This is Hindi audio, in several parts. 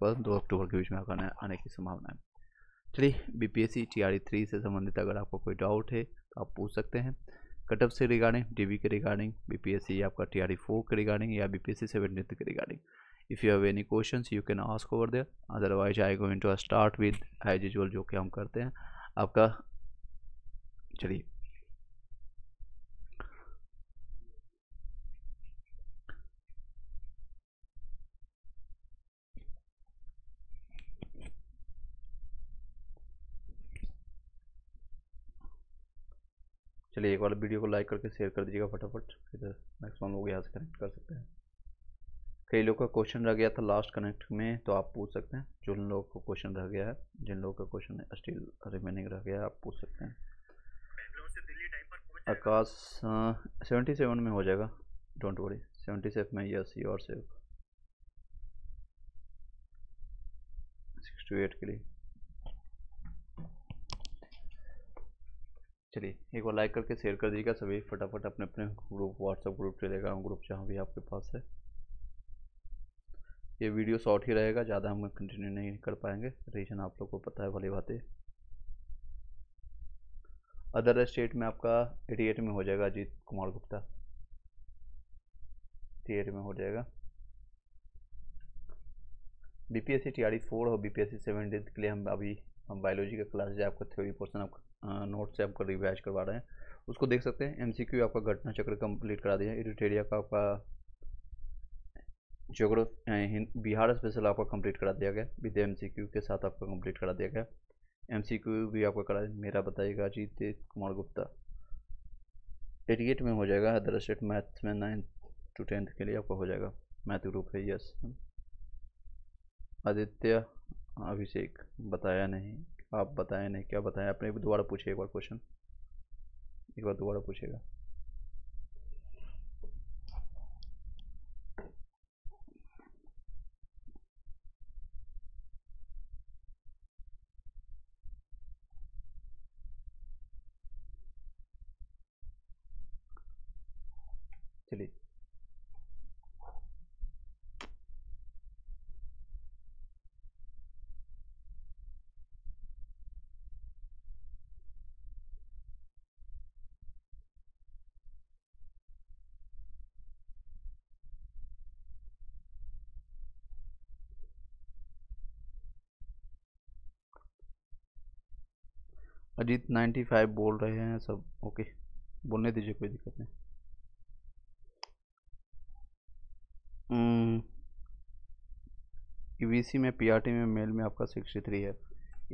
पर दो अक्टूबर के बीच में आने आने की संभावना है चलिए बी पी एस से संबंधित अगर आपको कोई डाउट है तो आप पूछ सकते हैं कटअप से रिगार्डिंग डीबी के रिगार्डिंग बीपीएससी आपका टी आर फोर के रिगार्डिंग या बीपीएससी सेवेंटी के regarding if you have any question you can ask over there otherwise I going to start with high usual जो कि हम करते हैं आपका चलिए चलिए एक बार वीडियो को लाइक करके शेयर कर दीजिएगा फटाफट इधर मैक्सिमम लोग यहाँ से कनेक्ट कर सकते हैं कई लोग का क्वेश्चन रह गया था लास्ट कनेक्ट में तो आप पूछ सकते हैं जिन लोगों का क्वेश्चन रह गया है जिन लोगों का क्वेश्चन स्टिल रिमेनिंग रह गया है आप पूछ सकते हैं आकाश सेवेंटी हाँ, सेवन में हो जाएगा डोंट वरी सेवेंटी सेवन में yes you are safe sixty eight के लिए चलिए एक बार लाइक करके शेयर कर दीजिएगा सभी फटाफट अपने अपने group WhatsApp group Telegram group जहाँ भी आपके पास है ये वीडियो शॉर्ट ही रहेगा ज़्यादा हम कंटिन्यू नहीं कर पाएंगे रीजन आप लोग को पता है वाली बातें अदर स्टेट में आपका एटी में हो जाएगा अजीत कुमार गुप्ता एटी में हो जाएगा B P S C T R E four और B P S C seven days के लिए हम अभी हम बायोलॉजी का क्लास जाए आपका थ्योरी पोर्सन आपका नोट से आपका रिवाइज करवा रहे हैं उसको देख सकते हैं एमसीक्यू आपका घटना चक्र कंप्लीट करा दिया इरिटेरिया का आपका जोग्राफ बिहार स्पेशल आपका कंप्लीट करा दिया गया विद एम के साथ आपका कंप्लीट करा दिया गया एम भी आपका करा मेरा बताइएगा अजीत कुमार गुप्ता एटी एट में हो जाएगा हैदर स्टेट मैथ्स में नाइन्थ टू टेंथ के लिए आपका हो जाएगा मैथ ग्रुप है यस आदित्य अभिषेक बताया नहीं आप बताएं नहीं क्या बताएं आपने दोबारा पूछे एक बार क्वेश्चन एक बार दोबारा पूछेगा चलिए अजीत नाइन्टी फाइव बोल रहे हैं सब ओके बोलने दीजिए कोई दिक्कत नहीं ईवीसी हम्म, e में पीआरटी में मेल में आपका सिक्सटी थ्री है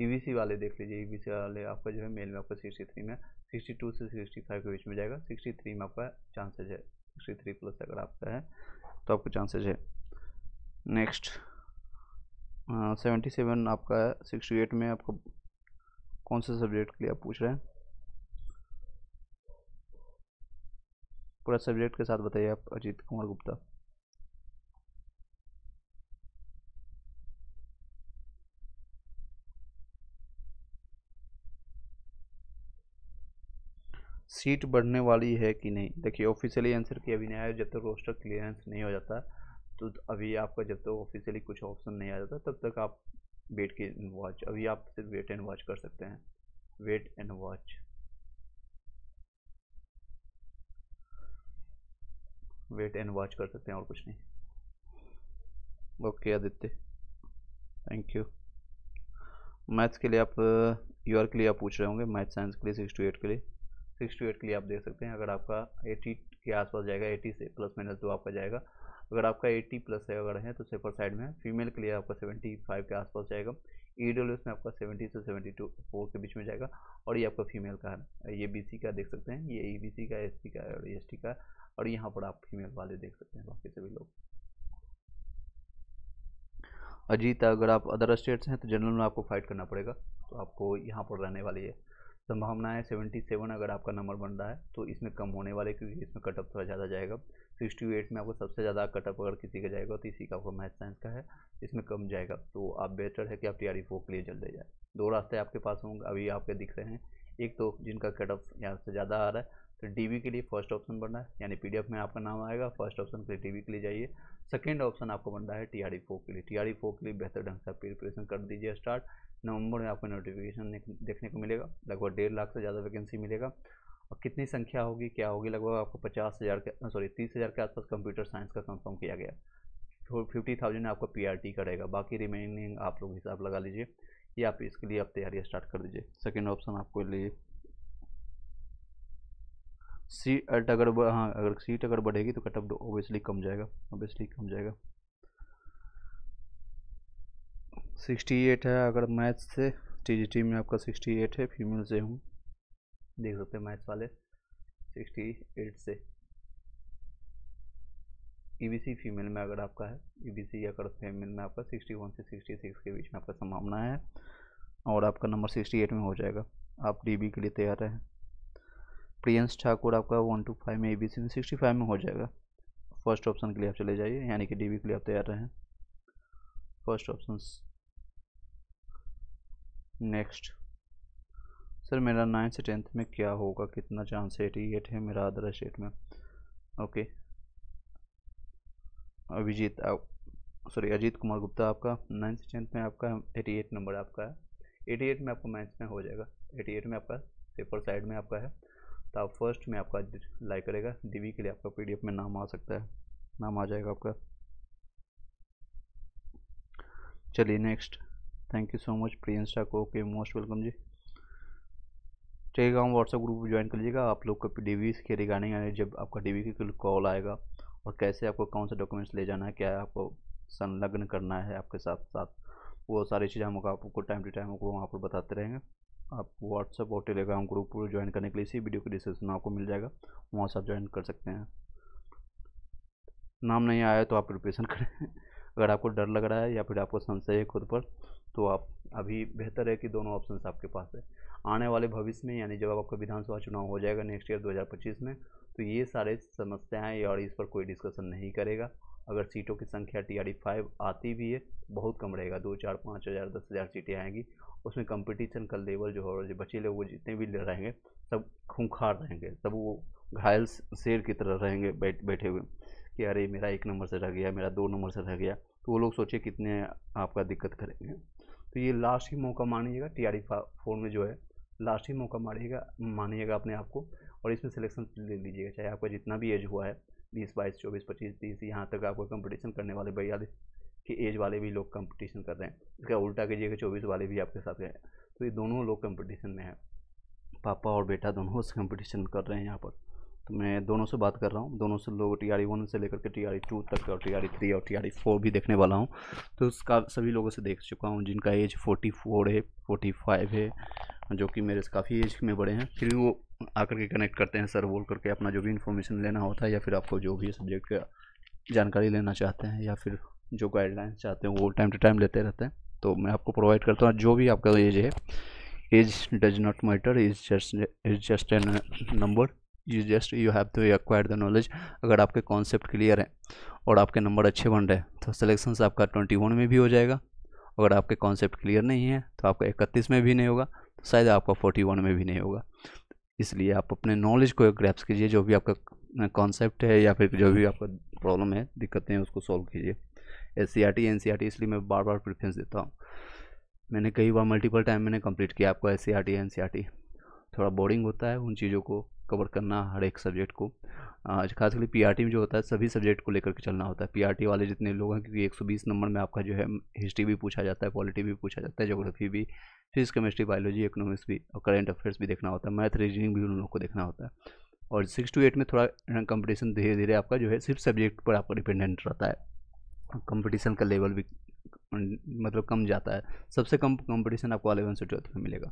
ईवीसी e वाले देख लीजिए ईवीसी e वाले आपका जो है मेल में आपका सिक्सटी थ्री में सिक्सटी टू से सिक्सटी फाइव के बीच में जाएगा सिक्सटी थ्री में आपका चांसेज है सिक्सटी थ्री प्लस अगर आपका है तो आपको चांसेज है नेक्स्ट सेवेंटी सेवन आपका है सिक्सटी एट में आपको कौन से सब्जेक्ट के लिए आप पूछ रहे हैं पूरा सब्जेक्ट के साथ बताइए आप अजीत कुमार गुप्ता सीट बढ़ने वाली है कि नहीं देखिए ऑफिशियली आंसर की अभी नहीं आया जब तक तो रोस्टर क्लियरेंस नहीं हो जाता तो अभी आपका जब तक तो ऑफिशियली कुछ ऑप्शन नहीं आ जाता तब तक आप वेट के वॉच अभी आप सिर्फ वेट एंड वॉच कर सकते हैं wait and watch wait and watch कर सकते हैं और कुछ नहीं okay Aditya thank you maths के लिए आप यूआर के लिए आप पूछ रहे होंगे मैथ साइंस के लिए सिक्स टू एट के लिए सिक्स टू एट के लिए आप देख सकते हैं अगर आपका एटी के आसपास जाएगा एटी से प्लस माइनस दो आपका जाएगा अगर आपका 80 प्लस है अगर है तो सेफर साइड में फीमेल के लिए आपका 75 के आसपास जाएगा ई में आपका 70 से 72 फोर के बीच में जाएगा और ये आपका फीमेल का है ये बीसी का देख सकते हैं ये ई e का एस का और एस e का और यहाँ पर आप फीमेल वाले देख सकते हैं बाकी सभी लोग अजीत अगर आप अदर स्टेट्स हैं तो जनरल में आपको फाइट करना पड़ेगा तो आपको यहाँ पर रहने वाली है संभावना है सेवेंटी सेवन अगर आपका नंबर बन रहा है तो इसमें कम होने वाले क्योंकि इसमें कटअप थोड़ा ज़्यादा जाएगा सिक्सटी एट में आपको सबसे ज़्यादा कटअप अगर किसी का जाएगा तो इसी का आपको मैथ साइंस का है इसमें कम जाएगा तो आप बेहतर है कि आप टी आर के लिए जल्द जाए दो रास्ते आपके पास होंगे अभी आपके दिख रहे हैं एक तो जिनका कटअप यहाँ से ज़्यादा आ रहा है तो डी के लिए फर्स्ट ऑप्शन बन रहा है यानी पी में आपका नाम आएगा फर्स्ट ऑप्शन के लिए डीबी के लिए जाइए सेकेंड ऑप्शन आपको बन रहा है टी फोर के लिए टी फोर के लिए बेहतर ढंग से आप प्रिपरेशन कर दीजिए स्टार्ट नवंबर में आपको नोटिफिकेशन देखने को मिलेगा लगभग डेढ़ लाख से ज़्यादा वैकेंसी मिलेगा और कितनी संख्या होगी क्या होगी लगभग आपको पचास हज़ार के सॉरी तीस हज़ार के आसपास कंप्यूटर साइंस का कंफर्म किया गया फिफ्टी थाउजेंड आपका पी आर टी करेगा बाकी रिमेनिंग आप लोग हिसाब लगा लीजिए या आप इसके लिए आप तैयारी स्टार्ट कर दीजिए सेकेंड ऑप्शन आपको लिए सीट अगर हाँ अगर सीट अगर बढ़ेगी तो कट ऑफ ओबियसली कम जाएगा ओबियसली कम जाएगा सिक्सटी एट है अगर मैथ से टी में आपका सिक्सटी एट है फीमेल से हूँ देख सकते हैं मैथ्स वाले 68 से ईबीसी e फीमेल में अगर आपका है ईबीसी e अगर फीमेल में आपका 61 से 66 के बीच में आपका संभावना है और आपका नंबर 68 में हो जाएगा आप डीबी के लिए तैयार हैं प्रियंश ठाकुर आपका वन टू फाइव में एबीसी e में सिक्सटी फाइव में हो जाएगा फर्स्ट ऑप्शन के लिए आप चले जाइए यानी कि डीबी के लिए आप तैयार रहें फर्स्ट ऑप्शन नेक्स्ट सर मेरा नाइन्थ से टेंथ में क्या होगा कितना चांस है एटी एट है मेरा अदर स्टेट में ओके अभिजीत सॉरी अजीत कुमार गुप्ता आपका नाइन्थ से टेंथ में आपका एटी एट नंबर आपका है एटी एट में आपका मैथ्स में हो जाएगा एटी एट में आपका पेपर साइड में आपका है तो आप फर्स्ट में आपका लाइक करेगा डीवी के लिए आपका पी में नाम आ सकता है नाम आ जाएगा आपका चलिए next thank you so much Priyans Thakur okay most welcome ji Telegram WhatsApp group में ज्वाइन कर लीजिएगा आप लोग का डी के रिगार्डिंग जब आपका डी के कॉल आएगा और कैसे आपको कौन सा डॉक्यूमेंट्स ले जाना है क्या है आपको संलग्न करना है आपके साथ साथ वो सारी चीज़ें हम आपको टाइम टू टाइम आपको वहाँ पर बताते रहेंगे आप व्हाट्सएप और टेलीग्राम ग्रुप ज्वाइन करने के लिए इसी वीडियो के डिस्क्रिप्शन आपको मिल जाएगा वहाँ से आप ज्वाइन कर सकते हैं नाम नहीं आया तो आप प्रिपरेशन करें अगर आपको डर लग रहा है या फिर आपको संशय है खुद पर तो आप अभी बेहतर है कि दोनों ऑप्शन आपके पास है आने वाले भविष्य में यानी जब आपका विधानसभा चुनाव हो जाएगा नेक्स्ट ईयर 2025 में तो ये सारे समस्याएं और इस पर कोई डिस्कशन नहीं करेगा अगर सीटों की संख्या टी आर फाइव आती भी है तो बहुत कम रहेगा दो चार पाँच हज़ार दस हज़ार सीटें आएंगी उसमें कंपटीशन का लेवल जो है जो बचे लोग वो जितने भी रहेंगे सब खूंखार रहेंगे सब वो घायल शेर की तरह रहेंगे बैठ बैठे हुए कि अरे मेरा एक नंबर से रह गया मेरा दो नंबर से रह गया तो वो लोग सोचे कितने आपका दिक्कत करेंगे तो ये लास्ट ही मौका मानिएगा टी आर फोर में जो है लास्ट ही मौका मारेगा मानिएगा अपने आप को और इसमें सिलेक्शन ले लीजिएगा चाहे आपका जितना भी एज हुआ है बीस बाईस चौबीस पच्चीस तीस यहाँ तक आपको कंपटीशन करने वाले बयालीस के एज वाले भी लोग कंपटीशन कर रहे हैं इसका उल्टा कीजिएगा चौबीस वाले भी आपके साथ गए तो ये दोनों लोग कंपटीशन में हैं पापा और बेटा दोनों से कंपटीशन कर रहे हैं यहाँ पर तो मैं दोनों से बात कर रहा हूँ दोनों से लोग टी आर वन से लेकर के टी आर टू तक और टी आर थ्री और टी आर फोर भी देखने वाला हूँ तो उसका सभी लोगों से देख चुका हूँ जिनका एज फोर्टी फोर है फोर्टी फाइव है जो कि मेरे से काफ़ी एज में बड़े हैं फिर भी वो आकर के कनेक्ट करते हैं सर बोल करके अपना जो भी इन्फॉर्मेशन लेना होता है या फिर आपको जो भी सब्जेक्ट का जानकारी लेना चाहते हैं या फिर जो गाइडलाइंस चाहते हैं वो टाइम टू टाइम लेते रहते हैं तो मैं आपको प्रोवाइड करता हूँ जो भी आपका एज है age does not matter is just is just an number you just you have to acquire the knowledge अगर आपके कॉन्सेप्ट क्लियर हैं और आपके नंबर अच्छे बन रहे हैं तो सलेक्शन आपका ट्वेंटी वन में भी हो जाएगा अगर आपके कॉन्सेप्ट क्लियर नहीं है तो आपका इकतीस में भी नहीं होगा शायद आपका फोर्टी वन में भी नहीं होगा इसलिए आप अपने नॉलेज को ग्रैप्स कीजिए जो भी आपका कॉन्सेप्ट है या फिर जो भी आपका प्रॉब्लम है दिक्कतें हैं उसको सॉल्व कीजिए S C R T N C R T इसलिए मैं बार बार प्रेफरेंस देता हूँ मैंने कई बार मल्टीपल टाइम मैंने कंप्लीट किया आपको S C R T N C R T थोड़ा बोरिंग होता है उन चीज़ों को कवर करना हर एक सब्जेक्ट को आज खास करके पीआरटी में जो होता है सभी सब्जेक्ट को लेकर के चलना होता है पीआरटी वाले जितने लोग हैं क्योंकि 120 नंबर में आपका जो है हिस्ट्री भी पूछा जाता है पॉलिटी भी पूछा जाता है जोग्राफी भी फिजिक्स केमिस्ट्री बायोलॉजी इकोनॉमिक्स भी और करेंट अफेयर्स भी देखना होता है मैथ रीजनिंग भी उन लोगों को देखना होता है और सिक्स टू एट में थोड़ा कंपटीशन धीरे धीरे आपका जो है सिर्फ सब्जेक्ट पर आपका डिपेंडेंट रहता है कंपटीशन का लेवल भी मतलब कम जाता है सबसे कम कंपटीशन आपको अलेवन से ट्वेल्थ में मिलेगा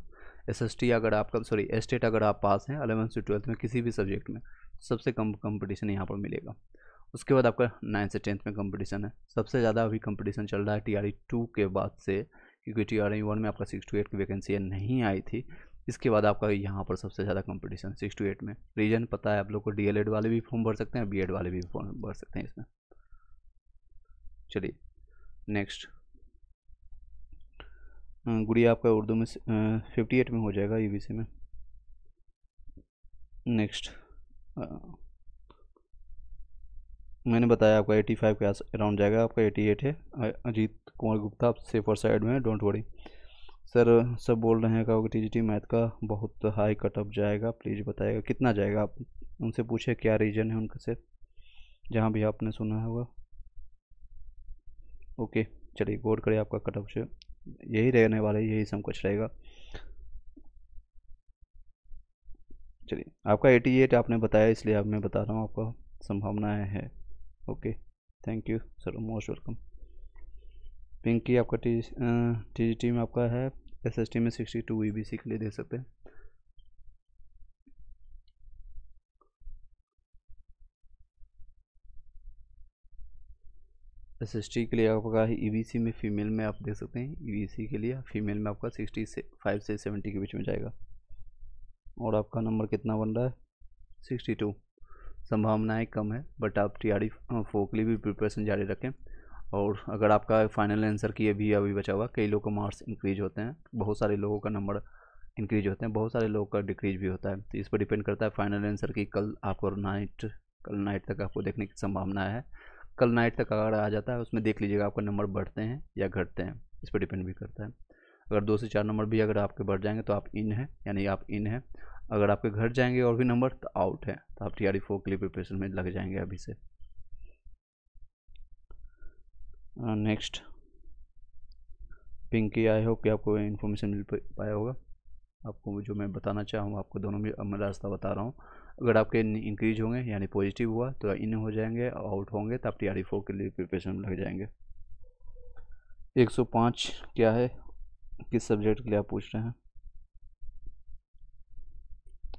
टी अगर आपका सॉरी एस्टेट अगर आप पास हैं अलेवन्थ से ट्वेल्थ में किसी भी सब्जेक्ट में सबसे कम कंपटीशन यहाँ पर मिलेगा उसके बाद आपका नाइन्थ से टेंथ में कंपटीशन है सबसे ज़्यादा अभी कंपटीशन चल रहा है टी टू e के बाद से क्योंकि टी वन e में आपका सिक्स टू एट की वैकेंसी नहीं आई थी इसके बाद आपका यहाँ पर सबसे ज़्यादा कंपटीशन सिक्स टू एट में रीजन पता है आप लोग को डी वाले भी फॉर्म भर सकते हैं बी वाले भी फॉर्म भर सकते हैं इसमें चलिए नेक्स्ट हाँ, गुड़िया आपका उर्दू में फिफ्टी एट में हो जाएगा यू में नेक्स्ट मैंने बताया आपका एटी फाइव के अराउंड जाएगा आपका एटी एट है अजीत कुमार गुप्ता आप सेफर साइड में डोंट वरी सर सब बोल रहे हैं कहो टी जी टी मैथ का बहुत हाई कट जाएगा प्लीज़ बताएगा कितना जाएगा आप उनसे पूछे क्या रीजन है उनके से जहाँ भी आपने सुना होगा ओके चलिए गौर करें आपका कटअप से यही रहने वाला है यही सब कुछ रहेगा चलिए आपका 88 आपने बताया इसलिए अब मैं बता रहा हूँ आपका संभावनाएं है okay thank you sir most welcome Pinky आपका टी टी में आपका है एस एस टी में sixty two E B C के लिए दे सकते हैं एस एस टी के लिए आपका ई सी e में फीमेल में आप देख सकते हैं ई e सी के लिए फीमेल में आपका सिक्सटी से फाइव से सेवेंटी के बीच में जाएगा और आपका नंबर कितना बन रहा है सिक्सटी टू संभावनाएँ कम है बट आप तैयारी फोकली के लिए भी प्रिपरेशन जारी रखें और अगर आपका फाइनल आंसर की अभी अभी बचा हुआ कई लोगों का मार्क्स इंक्रीज होते हैं बहुत सारे लोगों का नंबर इंक्रीज होते हैं बहुत सारे लोगों का डिक्रीज भी होता है तो इस पर डिपेंड करता है फाइनल आंसर की कल आपको नाइट कल नाइट तक आपको देखने की संभावना है कल नाइट तक अगर आ जाता है उसमें देख लीजिएगा आपका नंबर बढ़ते हैं या घटते हैं इस पर डिपेंड भी करता है अगर दो से चार नंबर भी अगर आपके बढ़ जाएंगे तो आप इन हैं यानी आप इन हैं अगर आपके घट जाएंगे और भी नंबर तो आउट है तो आप टी आर फोर के लिए प्रिपरेशन में लग जाएंगे अभी से नेक्स्ट पिंकी आई होप कि आपको इन्फॉर्मेशन मिल पाया होगा आपको जो मैं बताना चाहूँ आपको दोनों में मैं रास्ता बता रहा हूँ अगर आपके इंक्रीज होंगे यानी पॉजिटिव हुआ तो इन हो जाएंगे आउट होंगे तो आप टी आर फोर के लिए प्रिपरेशन में लग जाएंगे 105 क्या है किस सब्जेक्ट के लिए आप पूछ रहे हैं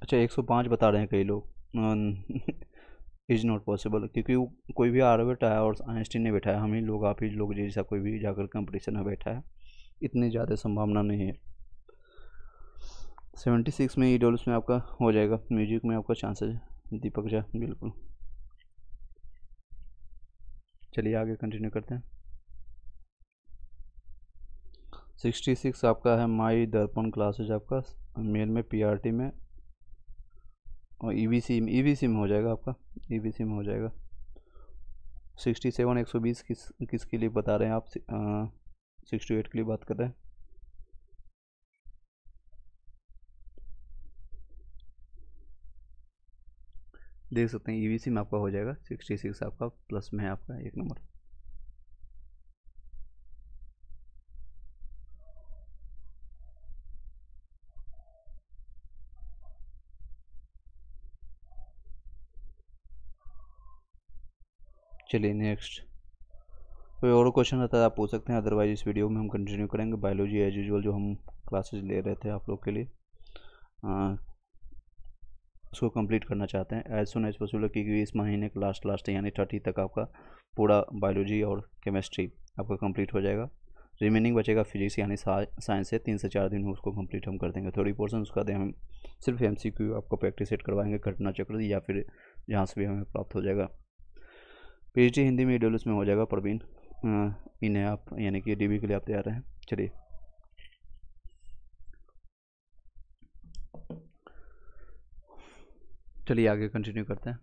अच्छा 105 बता रहे हैं कई लोग इज़ नॉट पॉसिबल क्योंकि वो कोई भी आर बैठा है और आइंस्टीन नहीं बैठा है हम ही लोग आप ही लोग जैसा कोई भी जाकर कंपटीशन में बैठा है इतनी ज़्यादा संभावना नहीं है सेवेंटी सिक्स में ई डॉल्स में आपका हो जाएगा म्यूजिक में आपका चांसेस दीपक झा बिल्कुल चलिए आगे कंटिन्यू करते हैं सिक्सटी सिक्स आपका है माई दर्पण क्लासेज आपका मेल में पीआरटी में और ई वी सिम ई वी सिम हो जाएगा आपका ई वी सिम हो जाएगा सिक्सटी सेवन एक सौ बीस किस किसके लिए बता रहे हैं आप सिक्सटी एट के लिए बात कर रहे हैं देख सकते हैं ई e में आपका हो जाएगा सिक्सटी सिक्स आपका प्लस में है आपका एक नंबर चलिए नेक्स्ट कोई और क्वेश्चन रहता है आप पूछ सकते हैं अदरवाइज इस वीडियो में हम कंटिन्यू करेंगे बायोलॉजी एज यूजल जो हम क्लासेज ले रहे थे आप लोग के लिए आ, उसको कंप्लीट करना चाहते हैं एज सुन एज पॉसिबल क्योंकि इस महीने का लास्ट लास्ट यानी थर्टी तक आपका पूरा बायोलॉजी और केमिस्ट्री आपका कंप्लीट हो जाएगा रिमेनिंग बचेगा फिजिक्स यानी साइंस से तीन से चार दिन उसको कंप्लीट हम कर देंगे थोड़ी पोर्सन उसका दें हम सिर्फ एम आपको प्रैक्टिस सेट करवाएंगे घटना चक्र या फिर जहाँ से भी हमें प्राप्त हो जाएगा पी हिंदी में ईडब्ल्यू में हो जाएगा प्रवीण इन्हें आप यानी कि डी के लिए आप तैयार रहें चलिए चलिए आगे कंटिन्यू करते हैं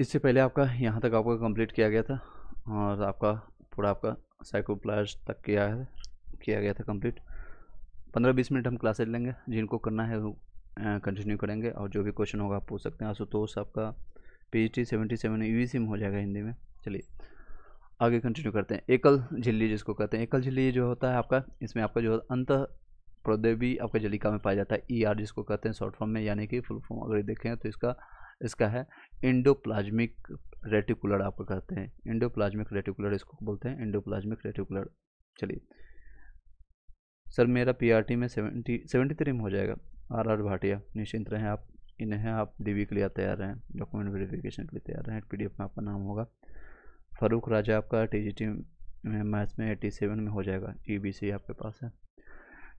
इससे पहले आपका यहाँ तक आपका कंप्लीट किया गया था और आपका पूरा आपका साइको तक किया है किया गया था कंप्लीट पंद्रह बीस मिनट हम क्लासेज लेंगे जिनको करना है वो कंटिन्यू करेंगे और जो भी क्वेश्चन होगा आप पूछ सकते हैं आशुतोष आपका P H D seventy seven U C में हो जाएगा हिंदी में चलिए आगे कंटिन्यू करते हैं एकल झिल्ली जिसको कहते हैं एकल झिल्ली जो होता है आपका इसमें आपका जो अंत प्रदेवी आपका जलिका में पाया जाता है ई e आर जिसको कहते हैं शॉर्ट फॉर्म में यानी कि फुल फॉर्म अगर देखें तो इसका इसका है इंडोप्लाज्मिक रेटिकुलर आपको कहते हैं इंडोप्लाज्मिक रेटिकुलर इसको बोलते हैं इंडोप्लाज्मिक रेटिकुलर चलिए सर मेरा पीआरटी में सेवेंटी सेवेंटी थ्री में हो जाएगा आर आर भाटिया निश्चिंत रहें आप इन्हें आप डीवी के लिए तैयार रहें डॉक्यूमेंट वेरिफिकेशन के लिए तैयार रहें एफ में आपका नाम होगा फारूक राजा आपका टी में मैथ्स में एटी सेवन में हो जाएगा सी e आपके पास है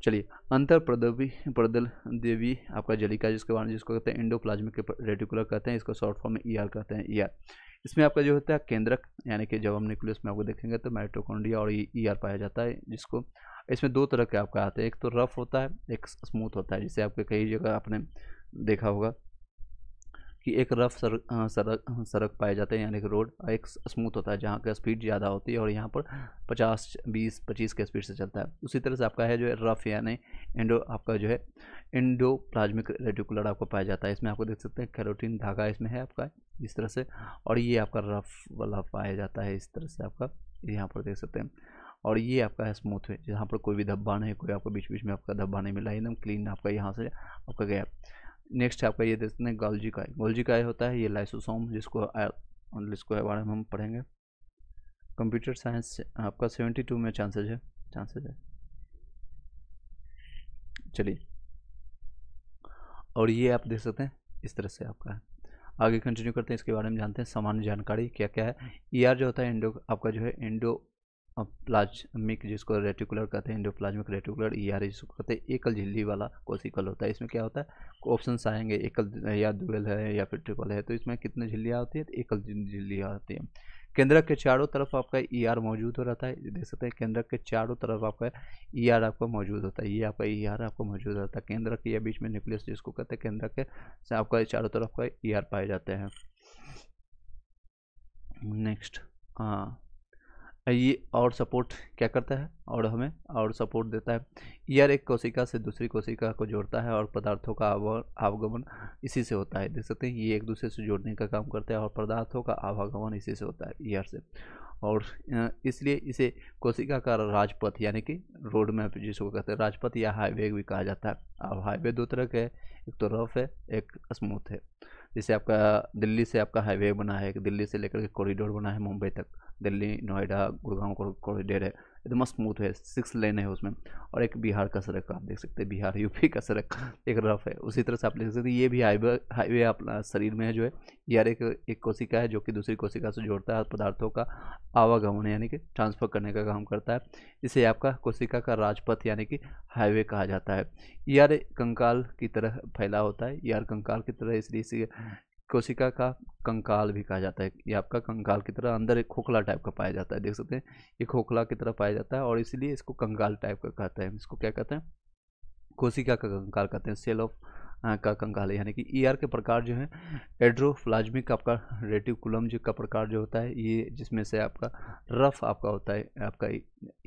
चलिए अंतर प्रदवी प्रदल देवी आपका जलिका जिसके बारे में जिसको कहते हैं इंडोप्लाज्मिक रेटिकुलर कहते हैं इसको शॉर्ट फॉर्म में ई e आर कहते हैं ई e आर इसमें आपका जो होता है केंद्रक यानी कि जब हम न्यूक्लियस में आपको देखेंगे तो माइट्रोकोंडिया और ई e, आर पाया जाता है जिसको इसमें दो तरह के आपका आते हैं एक तो रफ होता है एक स्मूथ होता है जिसे आपके कई जगह आपने देखा होगा कि एक रफ सड़क सड़क सड़क पाए जाते हैं यानी कि रोड एक स्मूथ होता है जहाँ का स्पीड ज़्यादा होती है और यहाँ पर 50 20 25 के स्पीड से चलता है उसी तरह से आपका है जो है रफ यानी इंडो आपका जो है इंडो प्लाज्मिक रेडिकुलर आपको पाया जाता है इसमें आपको देख सकते हैं कैरोटीन धागा इसमें है आपका इस तरह से और ये आपका रफ वाला पाया जाता है इस तरह से आपका यहाँ पर देख सकते हैं और ये आपका है स्मूथ है जहाँ पर कोई भी धब्बा नहीं कोई आपको बीच बीच में आपका धब्बा नहीं मिला एकदम क्लीन आपका यहाँ से आपका गया नेक्स्ट आपका ये देखते हैं गोल्जी काय गोल्जी काय होता है ये लाइसोसोम जिसको जिसको बारे में हम पढ़ेंगे कंप्यूटर साइंस आपका सेवेंटी टू में चांसेज है चांसेज है चलिए और ये आप देख सकते हैं इस तरह से आपका है आगे कंटिन्यू करते हैं इसके बारे में जानते हैं सामान्य जानकारी क्या क्या है ई e जो होता है इंडो आपका जो है इंडो प्लाज्मिक जिसको रेटिकुलर कहते हैं endoplasmic reticular E e R जिसको कहते हैं एकल झिल्ली वाला कोशिकल होता है इसमें क्या होता है ऑप्शन आएंगे एकल या डुअल है या फिर ट्रिपल है तो इसमें कितने झिल्लियाँ होती है एकल झिल्लियाँ होती है केंद्रक के चारों तरफ आपका ई e आर मौजूद हो रहता है देख सकते हैं केंद्रक के चारों तरफ आपका ई e आर आपका मौजूद होता है ये आपका ई आर आपका मौजूद रहता है केंद्रक या बीच में न्यूक्लियस जिसको कहते हैं केंद्रक के आपका चारों तरफ का ई आर पाए जाते हैं नेक्स्ट हाँ ये और सपोर्ट क्या करता है और हमें और सपोर्ट देता है ईयर e एक कोशिका से दूसरी कोशिका को जोड़ता है और पदार्थों का आवागमन इसी से होता है देख सकते हैं ये एक दूसरे से जोड़ने का काम करता है और पदार्थों का आवागमन इसी से होता है ईयर e से और इसलिए इसे कोशिका का राजपथ यानी कि रोड मैप जिसको कहते हैं राजपथ या हाईवे भी कहा जाता है अब हाईवे दो तरह के तो है एक तो रफ है एक स्मूथ है जैसे आपका दिल्ली से आपका हाईवे बना है दिल्ली से लेकर के कॉरिडोर बना है मुंबई तक दिल्ली नोएडा गुड़गांव कॉरिडोर है एकदम स्मूथ है सिक्स लेन है उसमें और एक बिहार का सड़क आप देख सकते हैं बिहार यूपी का सड़क एक रफ है उसी तरह से आप देख सकते हैं ये भी हाईवे हाईवे अपना शरीर में है जो है यार एक एक कोशिका है जो कि दूसरी कोशिका से जोड़ता है पदार्थों का आवागमन यानी कि ट्रांसफर करने का काम करता है इसे आपका कोशिका का राजपथ यानी कि हाईवे कहा जाता है यार e कंकाल की तरह फैला होता है यार e कंकाल की तरह इसलिए कोशिका का कंकाल भी कहा जाता है ये आपका कंकाल की तरह अंदर एक खोखला टाइप का पाया जाता है देख सकते हैं ये खोखला की तरह पाया जाता है और इसलिए इसको कंकाल टाइप का कहते हैं इसको क्या कहते हैं कोशिका का कंकाल कहते हैं सेल ऑफ का कंकाल यानी कि ईआर e के प्रकार जो है एड्रोफ्लाजमिक आपका रेटिकुलम जो का प्रकार जो होता है ये जिसमें से आपका रफ आपका होता है आपका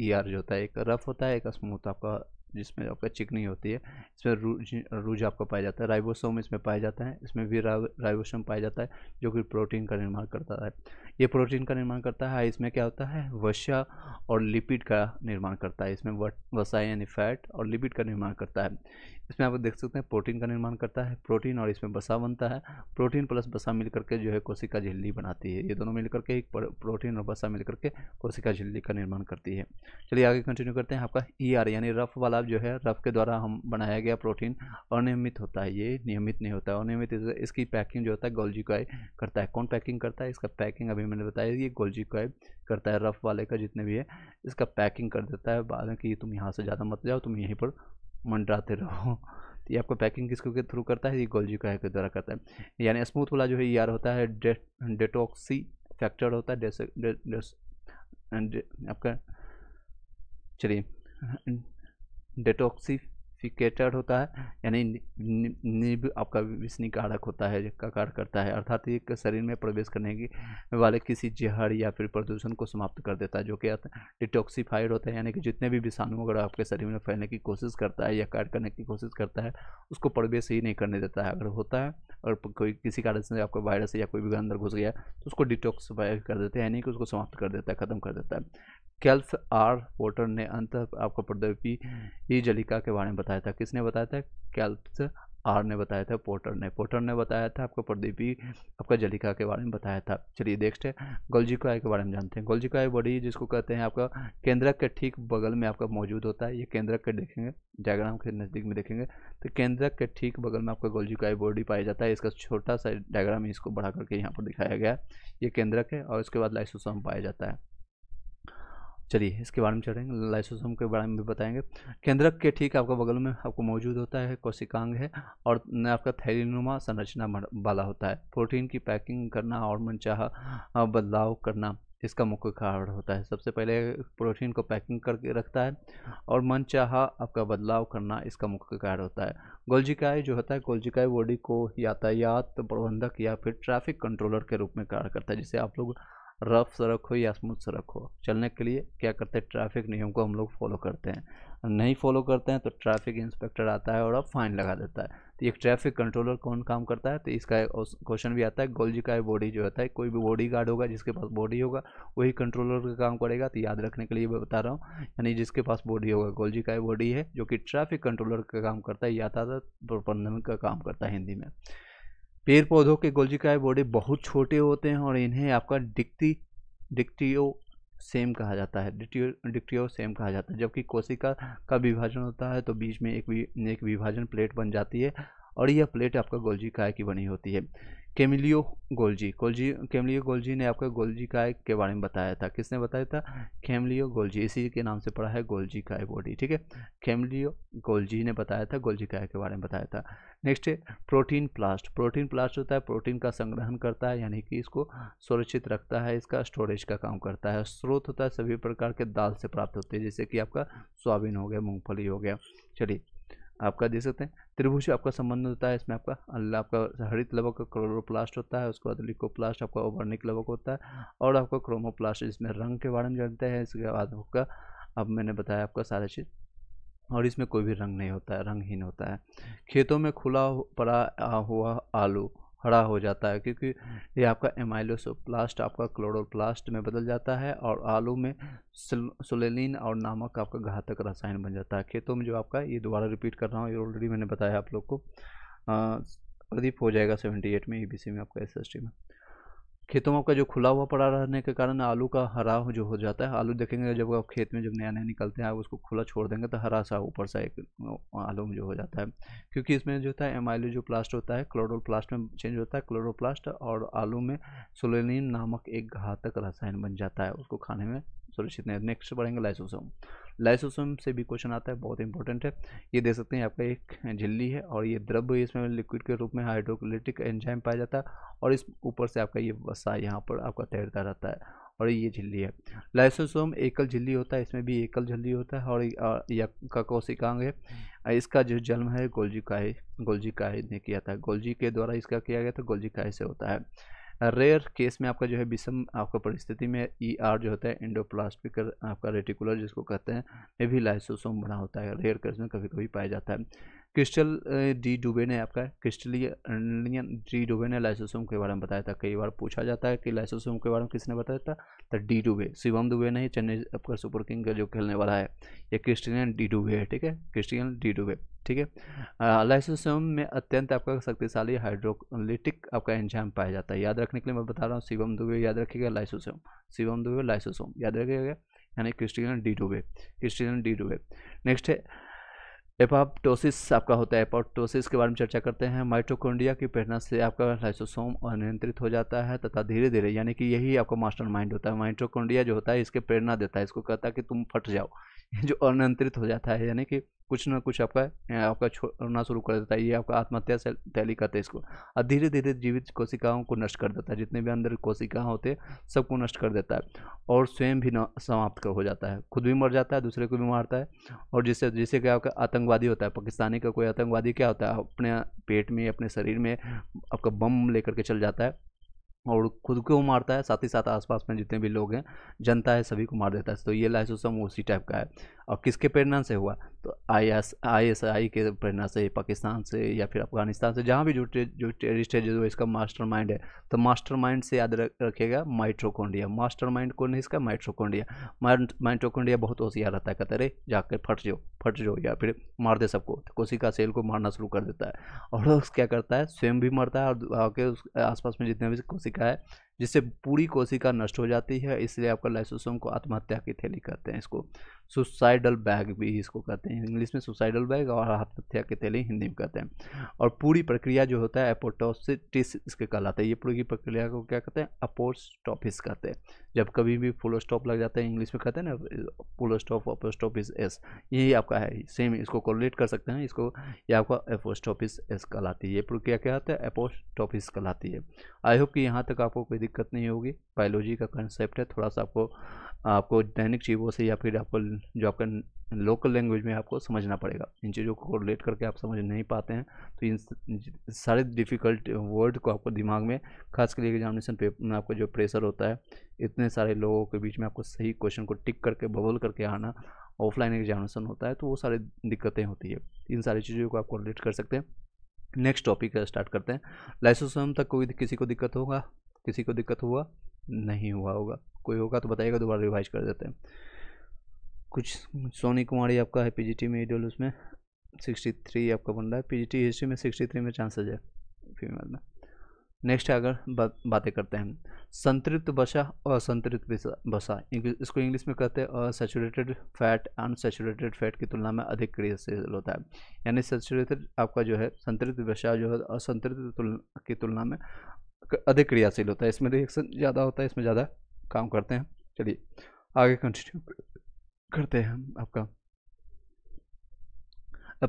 ईआर e जो होता है एक रफ होता है एक स्मूथ आपका जिसमें आपका चिकनी होती है इसमें रूज रूज आपका पाया जाता है राइबोसोम इसमें पाया जाता है इसमें भी राइबोसोम पाया जाता है जो कि प्रोटीन का निर्माण करता है ये प्रोटीन का निर्माण करता है इसमें क्या होता है वसा और लिपिड का निर्माण करता है इसमें वसा यानी फैट और लिपिड का निर्माण करता है इसमें आप देख सकते हैं प्रोटीन का निर्माण करता है प्रोटीन और इसमें बसा बनता है प्रोटीन प्लस बसा मिल करके जो है कोशिका झिल्ली बनाती है ये दोनों मिल करके एक प्रोटीन और बसा मिल करके कोशिका झिल्ली का निर्माण करती है चलिए आगे कंटिन्यू करते हैं आपका ई e आर यानी रफ वाला पेशाब जो है रफ के द्वारा हम बनाया गया प्रोटीन अनियमित होता है ये नियमित नहीं होता है अनियमित इसकी पैकिंग जो होता है गोल्जी काई करता है कौन पैकिंग करता है इसका पैकिंग अभी मैंने बताया ये गोल्जी काई करता है रफ वाले का जितने भी है इसका पैकिंग कर देता है बाद कि तुम यहाँ से ज़्यादा मत जाओ तुम यहीं पर मंडराते रहो तो ये आपको पैकिंग किसको के थ्रू करता है ये गोल्जी काई के द्वारा करता है यानी स्मूथ वाला जो है यार e होता है डेटोक्सी फैक्टर होता है आपका चलिए detoxify निफिकेटर होता है यानी निब आपका कारक होता है जिसका कार्य करता है अर्थात एक शरीर में प्रवेश करने की वाले किसी जहर या फिर प्रदूषण को समाप्त कर देता है जो कि डिटॉक्सीफाइड होता है यानी कि जितने भी विषाणु अगर आपके शरीर में फैलने की कोशिश करता है या कार्य करने की कोशिश करता है उसको प्रवेश ही नहीं करने देता है अगर होता है और कोई किसी कारण से आपका वायरस या कोई भी अंदर घुस गया तो उसको डिटॉक्सीफाई कर देते हैं यानी कि उसको समाप्त कर देता है ख़त्म कर देता है कैल्स आर वोटर ने अंत आपको प्रद्रवी हम्म। जलिका के बारे में बताया बताया था किसने बताया था कैल्प्स आर ने बताया था पोर्टर ने पोर्टर ने बताया था आपको प्रदीपी आपका जलिका के बारे में बताया था चलिए नेक्स्ट है गोल्जिकाय के बारे में जानते हैं गोल्जिकाय बॉडी जिसको कहते हैं आपका केंद्रक के ठीक बगल में आपका मौजूद होता है ये केंद्रक के देखेंगे डायग्राम के नज़दीक में देखेंगे तो केंद्रक के ठीक बगल में आपका गोल्जिकाय बॉडी पाया जाता है इसका छोटा सा डायग्राम इसको बढ़ा करके यहाँ पर दिखाया गया ये केंद्रक है और उसके बाद लाइसोसोम पाया जाता है चलिए इसके बारे में चढ़ेंगे लाइसोसोम के बारे में भी बताएंगे केंद्रक के ठीक आपका बगल में आपको मौजूद होता है कोशिकांग है और आपका थैलिनुमा संरचना वाला होता है प्रोटीन की पैकिंग करना और मनचाह बदलाव करना इसका मुख्य कारण होता है सबसे पहले प्रोटीन को पैकिंग करके रखता है और मन चाह आपका बदलाव करना इसका मुख्य कारण होता है गोल्जिकाय जो होता है गोल्जिकाय बॉडी को यातायात प्रबंधक या फिर ट्रैफिक कंट्रोलर के रूप में कार्य करता है जिसे आप लोग रफ सड़क हो या स्मूथ सड़क हो चलने के लिए क्या करते हैं ट्रैफिक नियम को हम लोग फॉलो करते हैं नहीं फॉलो करते हैं तो ट्रैफिक इंस्पेक्टर आता है और अब फाइन लगा देता है तो एक ट्रैफिक कंट्रोलर कौन काम करता है तो इसका क्वेश्चन भी आता है गोलजी का बॉडी जो होता है कोई भी बॉडी गार्ड होगा जिसके पास बॉडी होगा वही कंट्रोलर का काम करेगा तो याद रखने के लिए मैं बता रहा हूँ यानी जिसके पास बॉडी होगा गोलजी का बॉडी है जो कि ट्रैफिक कंट्रोलर का काम करता है यातायात प्रबंधन का काम करता है हिंदी में पेड़ पौधों के गोल्जिकाई बॉडी बहुत छोटे होते हैं और इन्हें आपका डिक्टी डिक्टियो सेम कहा जाता है डिक्टियो डिक्टियो सेम कहा जाता है जबकि कोशिका का विभाजन होता है तो बीच में एक एक विभाजन प्लेट बन जाती है और यह प्लेट आपका काय की बनी होती है Camillo Golgi Golgi Camillo Golgi ने आपका गोल्जी काय के बारे में बताया था किसने बताया था केमिलियो गोल्जी इसी के नाम से पढ़ा है गोल्जी काय बॉडी ठीक है केमिलियो गोल्जी ने बताया था गोल्जी काय के बारे में बताया था नेक्स्ट है प्रोटीन प्लास्ट प्रोटीन प्लास्ट होता है प्रोटीन का संग्रहण करता है यानी कि इसको सुरक्षित रखता है इसका स्टोरेज का काम करता है स्रोत होता है सभी प्रकार के दाल से प्राप्त होते हैं जैसे कि आपका सोयाबीन हो गया मूँगफली हो गया चलिए आपका देख सकते हैं त्रिभुज आपका संबंध होता है इसमें आपका अल्लाह आपका हरित लवक का क्लोरोप्लास्ट होता है उसके बाद लिकोप्लास्ट आपका ओवर्निक लवक होता है और आपका क्रोमोप्लास्ट जिसमें रंग के बारे में जानते हैं इसके बाद आपका अब मैंने बताया आपका सारा चीज़ और इसमें कोई भी रंग नहीं होता है रंगहीन होता है खेतों में खुला पड़ा हुआ आलू हरा हो जाता है क्योंकि ये आपका एमाइलोसोप्लास्ट आपका क्लोरोप्लास्ट में बदल जाता है और आलू में सुलेलिन और नामक आपका घातक रसायन बन जाता है खेतों में जो आपका ये दोबारा रिपीट कर रहा हूँ ये ऑलरेडी मैंने बताया आप लोग को प्रदीप हो जाएगा सेवेंटी एट में ई में आपका एस में खेतों में आपका जो खुला हुआ पड़ा रहने के कारण आलू का हरा जो हो जाता है आलू देखेंगे जब आप खेत में जब नया नया निकलते हैं आप उसको खुला छोड़ देंगे तो हरा सा ऊपर सा एक आलू में जो हो जाता है क्योंकि इसमें जो होता है एमाइलो जो प्लास्ट होता है प्लास्ट में चेंज होता है क्लोरो और आलू में सोलोनिन नामक एक घातक रसायन बन जाता है उसको खाने में सुरक्षित नहीं नेक्स्ट बढ़ेंगे लाइसोसोम लाइसोसोम से भी क्वेश्चन आता है बहुत इंपॉर्टेंट है ये देख सकते हैं आपका एक झिल्ली है और ये द्रव्य इसमें लिक्विड के रूप में हाइड्रोक्लेटिक एंजाइम पाया जाता है और इस ऊपर से आपका ये वसा यहाँ पर आपका तैरता रहता है और ये झिल्ली है लाइसोसोम एकल झिल्ली होता है इसमें भी एकल झिल्ली होता है और यह है इसका जो जन्म है गोलजी काहे गोलजी काहे ने किया था गोलजी के द्वारा इसका किया गया था गोलजी काहे से होता है रेयर केस में आपका जो है विषम आपका परिस्थिति में ई e आर जो होता है एंडोप्लास्टिक आपका रेटिकुलर जिसको कहते हैं ये भी लाइसोसोम बना होता है रेयर केस में कभी कभी पाया जाता है क्रिस्टल डी डुबे ने आपका क्रिस्टलियन डी डुबे ने लाइसोसोम के बारे में बताया था कई बार पूछा जाता है कि लाइसोसोम के बारे में किसने बताया था तो डी डुबे शिवम दुबे ने चेन्नई आपका सुपर किंग का जो खेलने वाला है ये क्रिस्टियन डी डुबे है ठीक है क्रिस्टियन डी डुबे ठीक है लाइसोसोम में अत्यंत आपका शक्तिशाली हाइड्रोलिटिक आपका एंजाम पाया जाता है याद रखने के लिए मैं बता रहा हूँ शिवम दुबे याद रखिएगा लाइसोसोम शिवम दुबे लाइसोसोम याद रखिएगा यानी Christian de Duve Christian de Duve next है एपाप्टोसिस आपका होता है एपाप्टोसिस के बारे में चर्चा करते हैं माइट्रोकोन्डिया की प्रेरणा से आपका लाइसोसोम अनियंत्रित हो जाता है तथा धीरे धीरे यानी कि यही आपका मास्टर माइंड होता है माइट्रोकोन्डिया जो होता है इसके प्रेरणा देता है इसको कहता है कि तुम फट जाओ जो अनियंत्रित हो जाता है यानी कि कुछ ना कुछ आपका आपका छोड़ना शुरू कर देता है ये आपका आत्महत्या से तैली करता है इसको और धीरे धीरे जीवित कोशिकाओं को नष्ट कर देता है जितने भी अंदर कोशिका होते हैं सबको नष्ट कर देता है और स्वयं भी समाप्त कर हो जाता है खुद भी मर जाता है दूसरे को भी मारता है और जिससे जिससे क्या आपका आतंकवादी होता है पाकिस्तानी का कोई आतंकवादी क्या होता है अपने पेट में अपने शरीर में आपका बम लेकर के चल जाता है और खुद को मारता है साथ ही साथ आसपास में जितने भी लोग हैं जनता है सभी को मार देता है तो ये लाइसोसम उसी टाइप का है और किसके प्रेरणा से हुआ तो I S I S I के प्रेरणा से पाकिस्तान से या फिर अफगानिस्तान से जहाँ भी जो टे, जो टेरिस्ट है जो इसका मास्टर माइंड है तो मास्टर माइंड से याद रखेगा माइट्रोकोंडिया मास्टर माइंड कौन है इसका माइट्रोकोंडिया माइट्रोकोंडिया बहुत होशियार रहता है कहते रहे जाकर फट जाओ फट जाओ या फिर मार दे सबको तो कोशिका सेल को मारना शुरू कर देता है और क्या करता है स्वयं भी मरता है और आके आसपास में जितने भी कोशिका இருக்கார் जिससे पूरी कोशिका नष्ट हो जाती है इसलिए आपका लाइसोसोम को आत्महत्या की थैली कहते हैं इसको सुसाइडल बैग भी इसको कहते हैं इंग्लिश में सुसाइडल बैग और आत्महत्या की थैली हिंदी में कहते हैं और पूरी प्रक्रिया जो होता है एपोटोसिटिस इसके कहलाते हैं ये पूरी प्रक्रिया को क्या कहते हैं अपोस्टॉफिस कहते हैं जब कभी भी फुल स्टॉप लग जाता है इंग्लिश में कहते हैं ना फुल स्टॉप अपोस्टॉपिस एस यही आपका है सेम इसको कॉलेट कर सकते हैं इसको ये आपका एपोस्टॉफिस एस कहलाती है ये प्रक्रिया क्या होता है एपोस्टॉफिस कहलाती है आई होप कि यहाँ तक आपको कोई दिक्कत नहीं होगी बायोलॉजी का कंसेप्ट है थोड़ा सा आपको आपको दैनिक चीज़ों से या फिर आपको जो आपका लोकल लैंग्वेज में आपको समझना पड़ेगा इन चीज़ों को रिलेट करके आप समझ नहीं पाते हैं तो इन सारे डिफ़िकल्ट वर्ड को आपको दिमाग में खास करके एग्जामिनेशन पेपर में आपको जो प्रेशर होता है इतने सारे लोगों के बीच में आपको सही क्वेश्चन को टिक करके बबल करके आना ऑफलाइन एग्जामिनेशन होता है तो वो सारी दिक्कतें होती है इन सारी चीज़ों को आपको रिलेट कर सकते हैं नेक्स्ट टॉपिक स्टार्ट करते हैं लाइसोसोम तक कोई किसी को दिक्कत होगा किसी को दिक्कत हुआ नहीं हुआ होगा कोई होगा तो बताइएगा दोबारा रिवाइज कर देते हैं कुछ सोनी कुमारी आपका है पीजीटी में ईडल उसमें सिक्सटी थ्री आपका बन रहा है पीजीटी हिस्ट्री में सिक्सटी थ्री में चांसेज है फीमेल में नेक्स्ट अगर बा, बातें करते हैं संतृप्त बसा और असंतृप्त बसा इसको इंग्लिश में कहते हैं और सेचुरेटेड फैट अनसेचुरेटेड फैट की तुलना में अधिक क्रियाशील होता है यानी सेचुरेटेड आपका जो है संतृप्त बसा जो है असंतृप्त की तुलना में अधिक क्रियाशील होता है इसमें रिएक्शन ज़्यादा होता है इसमें ज़्यादा काम करते हैं चलिए आगे कंटिन्यू करते हैं आपका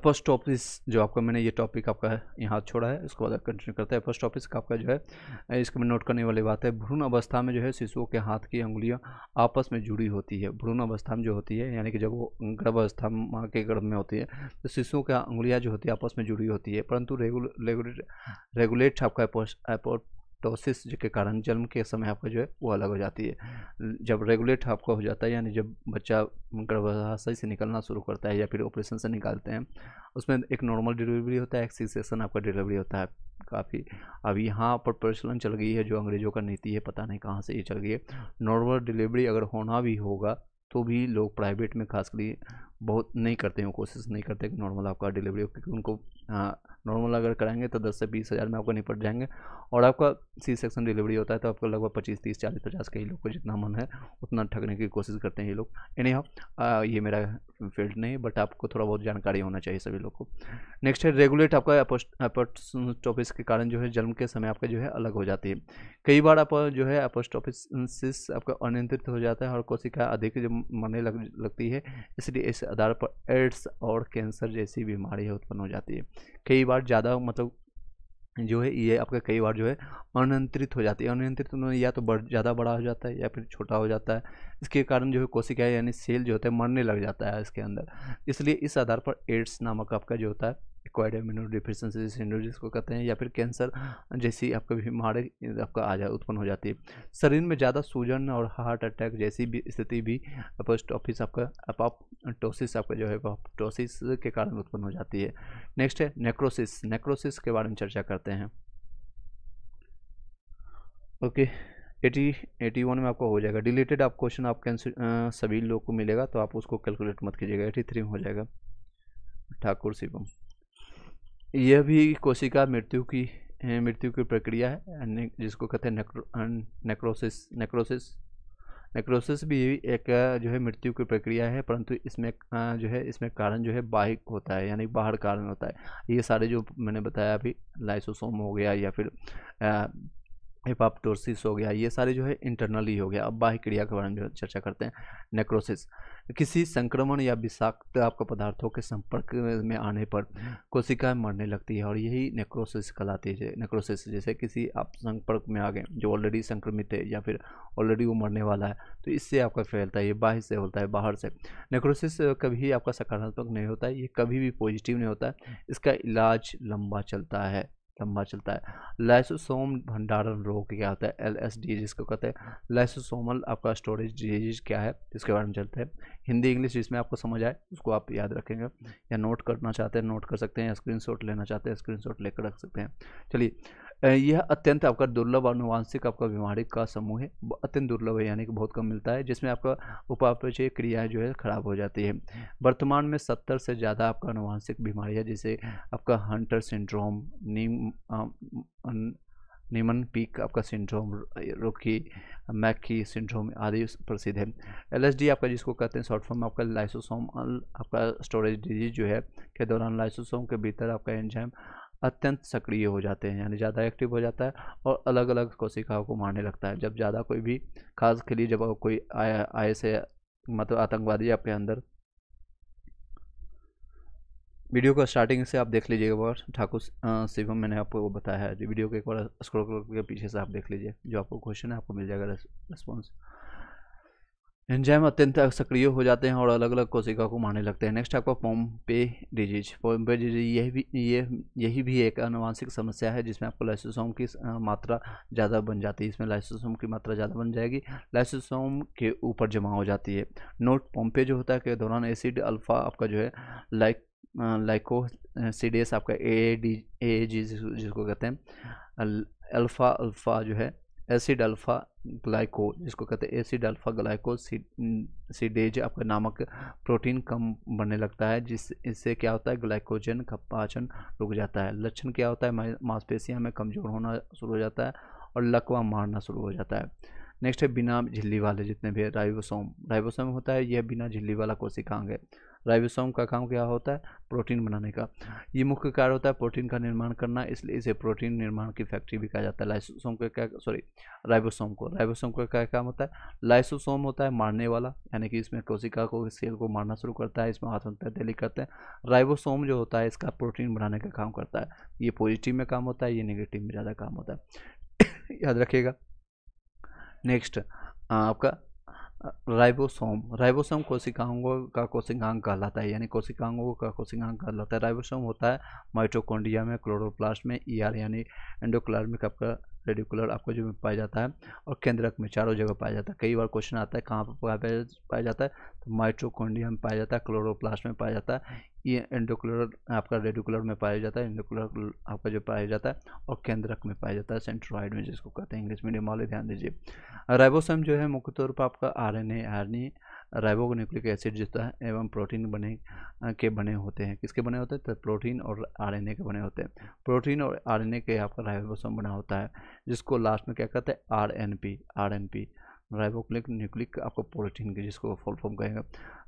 फर्स्ट ऑफिस जो आपका मैंने ये टॉपिक आपका यहाँ छोड़ा है इसको बाद कंटिन्यू करते हैं एपोस्टॉपिस का आपका जो है इसको मैं नोट करने वाली बात है भ्रूण अवस्था में जो है शिशुओं के हाथ की उंगलियाँ आपस में जुड़ी होती है भ्रूण अवस्था में जो होती है यानी कि जब वो गर्भ अवस्था माँ के गर्भ में होती है तो शिशुओं की उंगलियाँ जो होती है आपस में जुड़ी होती है परंतु रेगुलेट रेगुलेट आपका टोसिस के कारण जन्म के समय आपका जो है वो अलग हो जाती है जब रेगुलेट आपका हो जाता है यानी जब बच्चा गर्भाशय से निकलना शुरू करता है या फिर ऑपरेशन से निकालते हैं उसमें एक नॉर्मल डिलीवरी होता है एक सी आपका डिलीवरी होता है काफ़ी अब यहाँ पर प्रचलन चल गई है जो अंग्रेज़ों का नीति है पता नहीं कहाँ से ये चल गई है नॉर्मल डिलीवरी अगर होना भी होगा तो भी लोग प्राइवेट में खास करिए बहुत नहीं करते हैं कोशिश नहीं करते कि नॉर्मल आपका डिलीवरी हो क्योंकि उनको नॉर्मल हाँ, अगर कराएंगे तो दस से बीस हज़ार में आपको पड़ जाएंगे और आपका सी सेक्शन डिलीवरी होता है तो आपको लगभग पच्चीस तीस चालीस पचास के ही लोग को जितना मन है उतना ठगने की कोशिश करते हैं ये लोग एनी हाँ ये मेरा फील्ड नहीं बट आपको थोड़ा बहुत जानकारी होना चाहिए सभी लोग को नेक्स्ट है रेगुलेट आपका अपोस्टॉफिस के कारण जो है जन्म के समय आपका जो है अलग हो जाती है कई बार आप जो है अपोस्टॉफिस आपका अनियंत्रित हो जाता है और कोशिका अधिक जो मरने लग लगती है इसलिए इस आधार पर एड्स और कैंसर जैसी बीमारियाँ उत्पन्न हो जाती है कई बार ज़्यादा मतलब जो है ये आपका कई बार जो है अनियंत्रित हो जाती है अनियंत्रित या तो बढ़ ज़्यादा बड़ा हो जाता है या फिर छोटा हो जाता है इसके कारण जो है कोशिका यानी सेल जो होता है मरने लग जाता है इसके अंदर इसलिए इस आधार पर एड्स नामक आपका जो होता है एक्वायर्ड इम्यूनो डिफिशेंसी सिंड्रोम जिसको कहते हैं या फिर कैंसर जैसी आपका बीमारी आपका आ जा उत्पन्न हो जाती है शरीर में ज़्यादा सूजन और हार्ट अटैक जैसी भी स्थिति भी पोस्ट ऑफिस आपका अपॉपटोसिस आपका जो है अपॉप्टोसिस के कारण उत्पन्न हो जाती है नेक्स्ट है नेक्रोसिस नेक्रोसिस के बारे में चर्चा करते हैं ओके एटी एटी वन में आपका हो जाएगा डिलीटेड आप क्वेश्चन आप कैंसिल सभी लोग को मिलेगा तो आप उसको कैलकुलेट मत कीजिएगा एटी थ्री में हो जाएगा ठाकुर शिवम यह भी कोशिका मृत्यु की मृत्यु की प्रक्रिया है जिसको कहते हैं नेक्रोसिस नेक्रोसिस नेक्रोसिस भी एक जो है मृत्यु की प्रक्रिया है परंतु इसमें जो है इसमें कारण जो है बाहिक होता है यानी बाहर कारण होता है ये सारे जो मैंने बताया अभी लाइसोसोम हो गया या फिर एपाप्टोसिस हो गया ये सारे जो है इंटरनली हो गया अब बाह्य क्रिया के बारे में चर्चा करते हैं नेक्रोसिस किसी संक्रमण या विषाक्त आपको पदार्थों के संपर्क में आने पर कोशिकाएं मरने लगती है और यही नेक्रोसिस कहलाती है नेक्रोसिस जैसे किसी आप संपर्क में आ गए जो ऑलरेडी संक्रमित है या फिर ऑलरेडी वो मरने वाला है तो इससे आपका फैलता है ये बाहर से होता है बाहर से नेक्रोसिस कभी आपका सकारात्मक नहीं होता है ये कभी भी पॉजिटिव नहीं होता है इसका इलाज लंबा चलता है लंबा चलता है लाइसोसोम भंडारण रोग क्या होता है एल एस डी जिसको कहते हैं लाइसोसोमल आपका स्टोरेज डिजीज क्या है इसके बारे में चलते हैं हिंदी इंग्लिश जिसमें आपको समझ आए उसको आप याद रखेंगे या नोट करना चाहते हैं नोट कर सकते हैं या स्क्रीन लेना चाहते हैं स्क्रीन लेकर रख सकते हैं चलिए यह अत्यंत आपका दुर्लभ अनुवांशिक आपका बीमारी का समूह है अत्यंत दुर्लभ है यानी कि बहुत कम मिलता है जिसमें आपका उपापचय क्रियाएँ जो है खराब हो जाती है वर्तमान में सत्तर से ज़्यादा आपका अनुवांशिक बीमारी है जैसे आपका हंटर सिंड्रोम नीम नीमन पीक आपका सिंड्रोम रोकी मैकी सिंड्रोम आदि प्रसिद्ध है एलएसडी आपका जिसको कहते हैं शॉर्ट फॉर्म आपका लाइसोसोम आपका स्टोरेज डिजीज जो है के दौरान लाइसोसोम के भीतर आपका एंजाइम अत्यंत सक्रिय हो जाते हैं यानी ज़्यादा एक्टिव हो जाता है और अलग अलग कोशिकाओं को मारने लगता है जब ज़्यादा कोई भी खास के लिए जब कोई आए से मतलब आतंकवादी आपके अंदर वीडियो को स्टार्टिंग से आप देख लीजिएगा बार ठाकुर शिवम मैंने आपको वो बताया है वीडियो को एक बार स्क्रॉल के पीछे से आप देख लीजिए जो आपको क्वेश्चन है आपको मिल जाएगा रेस्पॉन्स एंजाइम अत्यंत सक्रिय हो जाते हैं और अलग अलग कोशिका को मारने लगते हैं नेक्स्ट आपका पोम्पे डिजीज पोम्पे डिजीज यही भी ये यही भी एक अनुवांशिक समस्या है जिसमें आपको लाइसोसोम की मात्रा ज़्यादा बन जाती है इसमें लाइसोसोम की मात्रा ज़्यादा बन जाएगी लाइसोसोम के ऊपर जमा हो जाती है नोट पोम्पे जो होता है के दौरान एसिड अल्फा आपका जो है लाइक लाइको सीडियस आपका ए डी ए जी जिसको कहते हैं अल्फा अल्फा जो है एसिड अल्फ़ा ग्लाइको जिसको कहते हैं एसिड अल्फ़ा ग्लाइको सीडेज आपका नामक प्रोटीन कम बनने लगता है जिस इससे क्या होता है ग्लाइकोजन का पाचन रुक जाता है लक्षण क्या होता है मांसपेशियाँ में कमज़ोर होना शुरू हो जाता है और लकवा मारना शुरू हो जाता है नेक्स्ट है बिना झिल्ली वाले जितने भी राइबोसोम राइबोसोम होता है यह बिना झिल्ली वाला कोशिकांग है राइबोसोम का काम क्या होता है प्रोटीन बनाने का ये मुख्य कार्य होता है प्रोटीन का निर्माण करना इसलिए इसे प्रोटीन निर्माण की फैक्ट्री भी कहा जाता है लाइसोसोम का क्या सॉरी राइबोसोम को राइबोसोम का क्या काम होता है लाइसोसोम होता है मारने वाला यानी कि इसमें कोशिका को सेल को मारना शुरू करता है इसमें हाथों तैली करते हैं राइबोसोम जो होता है इसका प्रोटीन बनाने का काम करता है ये पॉजिटिव में काम होता है ये नेगेटिव में ज़्यादा काम होता है याद रखिएगा नेक्स्ट आपका राइबोसोम राइबोसोम कोशिकाओं का कोशिकांग कहलाता है यानी कोशिकांगों का कोशिकांग कहलाता है राइबोसोम होता है माइट्रोकोंडिया में क्लोरोप्लास्ट में ई e आर यानी एंडोक्लार्मिक आपका रेडिकुलर आपको जो पाया जाता है और केंद्रक में चारों जगह पाया जाता है कई बार क्वेश्चन आता है कहाँ पर पाया जाता है तो माइट्रोकोन्डिया में पाया जाता है क्लोरोप्लास्ट में पाया जाता है ये एंडोकुलर आपका रेडिकुलर में पाया जाता है एंडोकुलर आपका जो पाया जाता है और केंद्रक में पाया जाता है सेंट्रोइड में जिसको कहते हैं इंग्लिश मीडियम वाले ध्यान दीजिए राइबोसम जो है मुख्य तौर पर आपका R N A R A ribonucleic acid जिसता है एवं प्रोटीन बने के बने होते हैं किसके बने होते हैं तो प्रोटीन और आरएनए के बने होते हैं प्रोटीन और आरएनए के आपका राइबोसोम बना होता है जिसको लास्ट में क्या कहते हैं आरएनपी आरएनपी राइबोक्लिक न्यूक्लिक आपको प्रोटीन की जिसको फॉल फॉर्म कहेंगे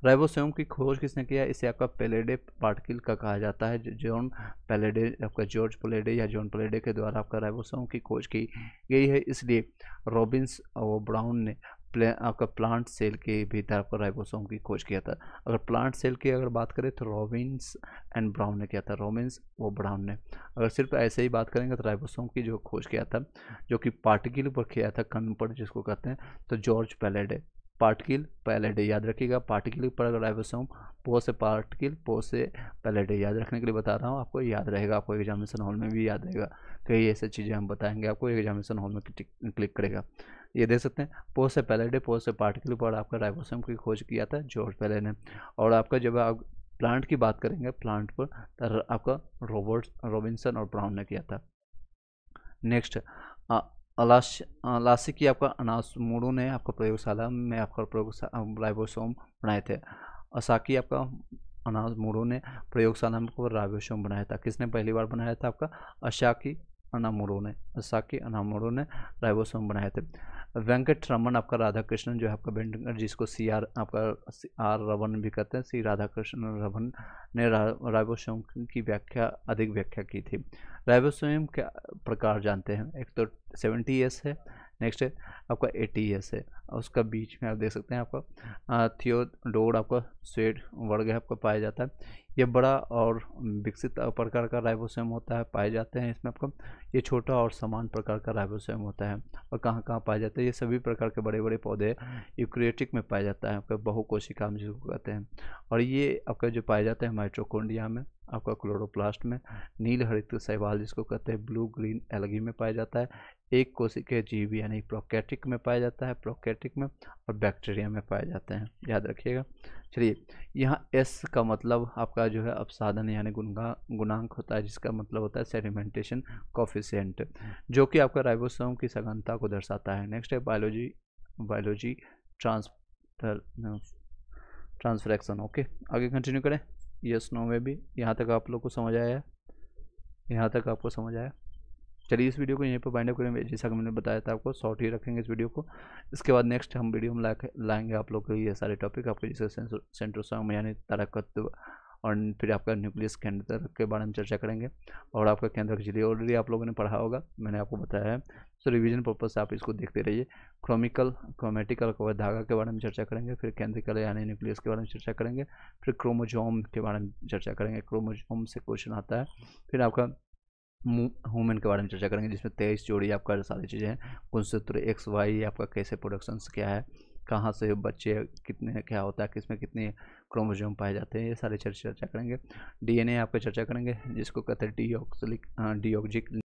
राइबोसोम की खोज किसने किया इसे आपका पेलेडे पार्टिकल का कहा जाता है जॉन पेलेडे आपका जॉर्ज पेलेडे या जॉन पेलेडे के द्वारा आपका राइबोसोम की खोज की गई है इसलिए रॉबिन्स और ब्राउन ने प्ले आपका प्लांट सेल के भीतर आपका राइबोसोम की खोज किया था अगर प्लांट सेल की अगर बात करें तो रॉबिन्स एंड ब्राउन ने किया था रॉबिन्स वो ब्राउन ने अगर सिर्फ ऐसे ही बात करेंगे तो राइबोसोम की जो खोज किया था जो कि पार्टिकल पर किया था कन पर जिसको कहते हैं तो जॉर्ज पैलेडे पार्टिकल पैलेट याद रखिएगा पार्टिकल पर राइबोसोम पो से पार्टिकल पो से पैलेट याद रखने के लिए बता रहा हूँ आपको याद रहेगा आपको एग्जामिनेशन हॉल में भी याद रहेगा कई ऐसे चीज़ें हम बताएंगे आपको एग्जामिनेशन हॉल में क्लिक करेगा ये देख सकते हैं पो से पैलेट पो से पार्टिकल पर आपका राइबोसोम की खोज किया था जॉर्ज पहले ने और आपका जब आप प्लांट की बात करेंगे प्लांट पर आपका रॉबर्ट रॉबिन्सन और ब्राउन ने किया था नेक्स्ट अलासिकी आपका अनाज मोड़ू ने आपका प्रयोगशाला में आपका प्रयोग राइबोसोम बनाए थे असाकी आपका अनाज मोड़ू ने प्रयोगशाला में राइबोसोम बनाया था किसने पहली बार बनाया था आपका अशाकी अनामोड़ो ने असाकी अनामोड़ो ने राइबोसोम बनाए थे वेंकट रमन आपका राधा कृष्णन जो है आपका बेंडकर जिसको सी आर आपका सी आर रवन भी कहते हैं सी राधा कृष्ण रवन ने रायो स्वयं की व्याख्या अधिक व्याख्या की थी स्वयं क्या प्रकार जानते हैं एक तो सेवेंटी एस है नेक्स्ट है आपका एस है उसका बीच में आप देख सकते हैं आपका थियोडोर आपका स्वेड वर्ग है आपका पाया जाता है ये बड़ा और विकसित प्रकार का राइबोसोम होता है पाए जाते हैं इसमें आपका ये छोटा और समान प्रकार का राइबोसोम होता है और कहाँ कहाँ पाया जाता है ये सभी प्रकार के बड़े बड़े पौधे यूक्रिएटिक में पाया जाता है आपका बहुकोशिका में जिसको कहते हैं और ये आपका जो पाया जाता है माइट्रोकोंडिया में आपका क्लोरोप्लास्ट में नील हरित शैवाल जिसको कहते हैं ब्लू ग्रीन एलगी में पाया जाता है एक कोशिका जीव यानी प्रोकैटिक में पाया जाता है प्रोकैटिक में और बैक्टीरिया में पाए जाते हैं याद रखिएगा चलिए यहाँ एस का मतलब आपका जो है अपसाधन यानी गुणगा गुणांक होता है जिसका मतलब होता है सेडिमेंटेशन कॉफिशेंट जो कि आपका राइबोसोम की सघनता को दर्शाता है नेक्स्ट है बायोलॉजी बायोलॉजी ट्रांस ट्रांसफ्रैक्शन ओके आगे कंटिन्यू करें यस नो में भी यहाँ तक आप लोग को समझ आया यहाँ तक आपको समझ आया चलिए इस वीडियो को यहीं पर बाइंड अप करेंगे जैसा कि मैंने बताया था आपको शॉर्ट ही रखेंगे इस वीडियो को इसके बाद नेक्स्ट हम वीडियो में ला लाएंगे आप लोग के लिए सारे टॉपिक आपके जैसे सेंट्रोसम यानी तारकत्व और फिर आपका न्यूक्लियस केंद्र के बारे में चर्चा करेंगे और आपका केंद्र जिले ऑलरेडी आप लोगों ने पढ़ा होगा मैंने आपको बताया है सो रिविजन पर्पज से आप इसको देखते रहिए क्रोमिकल क्रोमेटिकल के धागा के बारे में चर्चा करेंगे फिर केंद्रिकल यानी न्यूक्लियस के बारे में चर्चा करेंगे फिर क्रोमोजोम के बारे में चर्चा करेंगे क्रोमोजोम से क्वेश्चन आता है फिर आपका वूमेन के बारे में चर्चा करेंगे जिसमें तेईस जोड़ी आपका सारी चीज़ें हैं सूत्र एक्स वाई आपका कैसे प्रोडक्शंस क्या है कहाँ से बच्चे कितने क्या होता है किसमें कितने क्रोमोजोम पाए जाते हैं ये सारे चर्चा करेंगे डीएनए आपका चर्चा करेंगे जिसको कहते हैं डी ऑक्जिक हाँ,